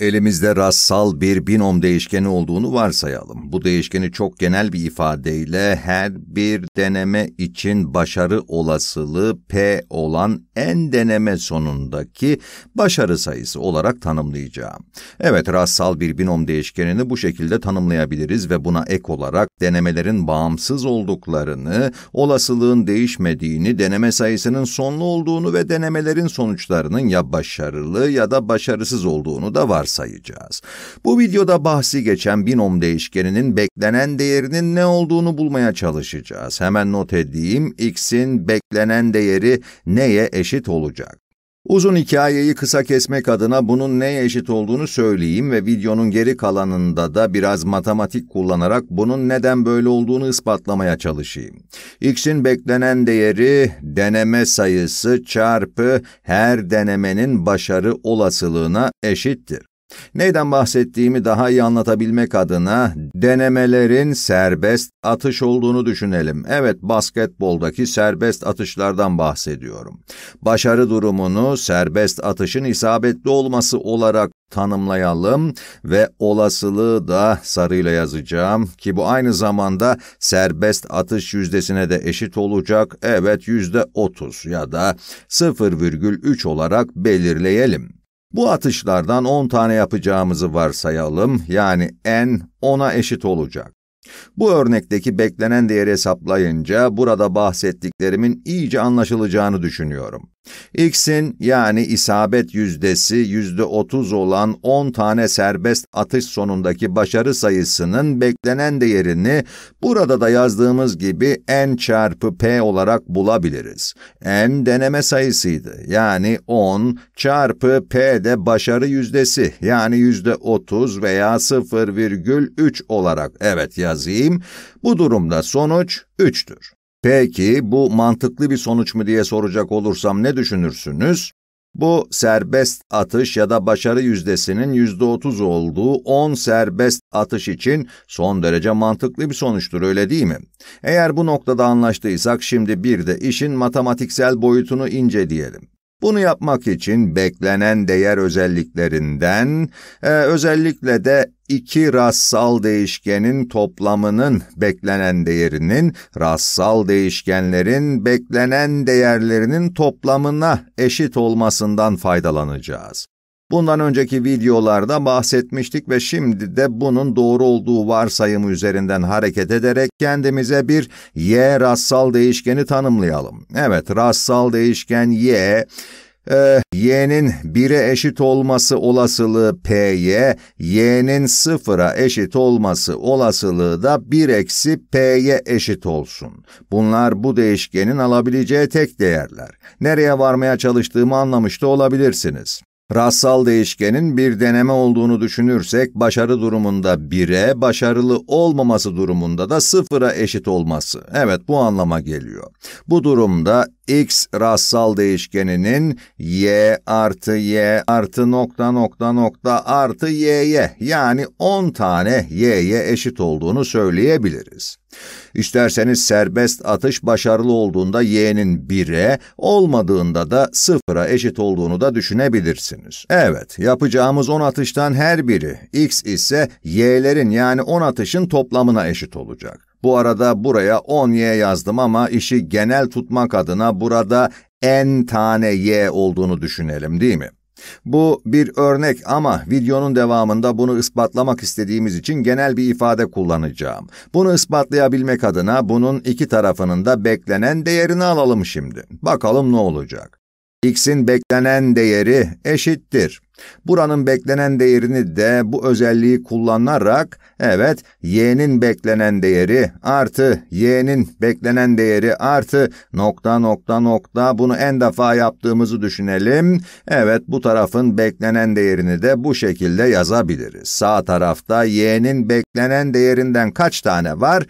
Elimizde rassal bir binom değişkeni olduğunu varsayalım. Bu değişkeni çok genel bir ifadeyle her bir deneme için başarı olasılığı P olan en deneme sonundaki başarı sayısı olarak tanımlayacağım. Evet rassal bir binom değişkenini bu şekilde tanımlayabiliriz ve buna ek olarak denemelerin bağımsız olduklarını, olasılığın değişmediğini, deneme sayısının sonlu olduğunu ve denemelerin sonuçlarının ya başarılı ya da başarısız olduğunu da varsayalım sayacağız. Bu videoda bahsi geçen binom değişkeninin beklenen değerinin ne olduğunu bulmaya çalışacağız. Hemen not edeyim, x'in beklenen değeri neye eşit olacak? Uzun hikayeyi kısa kesmek adına bunun neye eşit olduğunu söyleyeyim ve videonun geri kalanında da biraz matematik kullanarak bunun neden böyle olduğunu ispatlamaya çalışayım. X'in beklenen değeri deneme sayısı çarpı her denemenin başarı olasılığına eşittir. Neyden bahsettiğimi daha iyi anlatabilmek adına denemelerin serbest atış olduğunu düşünelim. Evet basketboldaki serbest atışlardan bahsediyorum. Başarı durumunu serbest atışın isabetli olması olarak tanımlayalım ve olasılığı da sarıyla yazacağım ki bu aynı zamanda serbest atış yüzdesine de eşit olacak. Evet yüzde 30 ya da 0,3 olarak belirleyelim. Bu atışlardan 10 tane yapacağımızı varsayalım, yani n 10'a eşit olacak. Bu örnekteki beklenen değeri hesaplayınca burada bahsettiklerimin iyice anlaşılacağını düşünüyorum. X'in yani isabet yüzdesi yüzde %30 olan 10 tane serbest atış sonundaki başarı sayısının beklenen değerini burada da yazdığımız gibi n çarpı p olarak bulabiliriz. n deneme sayısıydı yani 10 çarpı p de başarı yüzdesi yani yüzde %30 veya 0,3 olarak evet yazayım. Bu durumda sonuç 3'tür. Peki bu mantıklı bir sonuç mu diye soracak olursam ne düşünürsünüz? Bu serbest atış ya da başarı yüzdesinin %30 olduğu 10 serbest atış için son derece mantıklı bir sonuçtur öyle değil mi? Eğer bu noktada anlaştıysak şimdi bir de işin matematiksel boyutunu inceleyelim. Bunu yapmak için beklenen değer özelliklerinden, e, özellikle de iki rassal değişkenin toplamının beklenen değerinin rassal değişkenlerin beklenen değerlerinin toplamına eşit olmasından faydalanacağız. Bundan önceki videolarda bahsetmiştik ve şimdi de bunun doğru olduğu varsayımı üzerinden hareket ederek kendimize bir y rassal değişkeni tanımlayalım. Evet, rassal değişken y e, y'nin 1'e eşit olması olasılığı p'ye, y'nin 0'a eşit olması olasılığı da 1 eksi p'ye eşit olsun. Bunlar bu değişkenin alabileceği tek değerler. Nereye varmaya çalıştığımı anlamış da olabilirsiniz. Rastsal değişkenin bir deneme olduğunu düşünürsek başarı durumunda 1'e, başarılı olmaması durumunda da 0'a eşit olması. Evet bu anlama geliyor. Bu durumda x rastsal değişkeninin y artı y artı nokta nokta nokta artı y'ye yani 10 tane y'ye eşit olduğunu söyleyebiliriz. İsterseniz serbest atış başarılı olduğunda y'nin 1'e, olmadığında da 0'a eşit olduğunu da düşünebilirsiniz. Evet, yapacağımız 10 atıştan her biri x ise y'lerin yani 10 atışın toplamına eşit olacak. Bu arada buraya 10Y yazdım ama işi genel tutmak adına burada n tane Y olduğunu düşünelim değil mi? Bu bir örnek ama videonun devamında bunu ispatlamak istediğimiz için genel bir ifade kullanacağım. Bunu ispatlayabilmek adına bunun iki tarafının da beklenen değerini alalım şimdi. Bakalım ne olacak? x'in beklenen değeri eşittir. Buranın beklenen değerini de bu özelliği kullanarak evet y'nin beklenen değeri artı y'nin beklenen değeri artı nokta nokta nokta bunu en defa yaptığımızı düşünelim. Evet bu tarafın beklenen değerini de bu şekilde yazabiliriz. Sağ tarafta y'nin beklenen değerinden kaç tane var?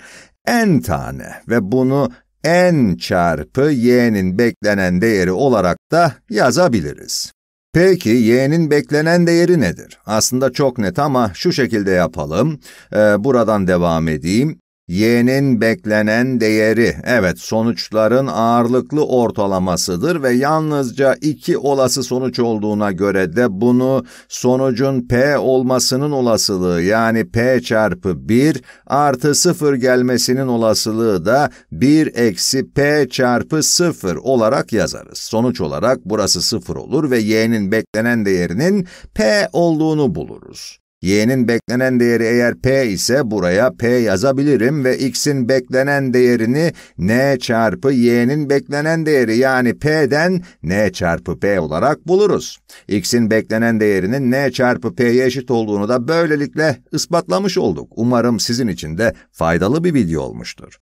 n tane ve bunu n çarpı y'nin beklenen değeri olarak da yazabiliriz. Peki y'nin beklenen değeri nedir? Aslında çok net ama şu şekilde yapalım. Ee, buradan devam edeyim. Y'nin beklenen değeri, evet sonuçların ağırlıklı ortalamasıdır ve yalnızca iki olası sonuç olduğuna göre de bunu sonucun P olmasının olasılığı yani P çarpı 1 artı 0 gelmesinin olasılığı da 1 eksi P çarpı 0 olarak yazarız. Sonuç olarak burası 0 olur ve Y'nin beklenen değerinin P olduğunu buluruz. Y'nin beklenen değeri eğer P ise buraya P yazabilirim ve X'in beklenen değerini N çarpı Y'nin beklenen değeri yani P'den N çarpı P olarak buluruz. X'in beklenen değerinin N çarpı P'ye eşit olduğunu da böylelikle ispatlamış olduk. Umarım sizin için de faydalı bir video olmuştur.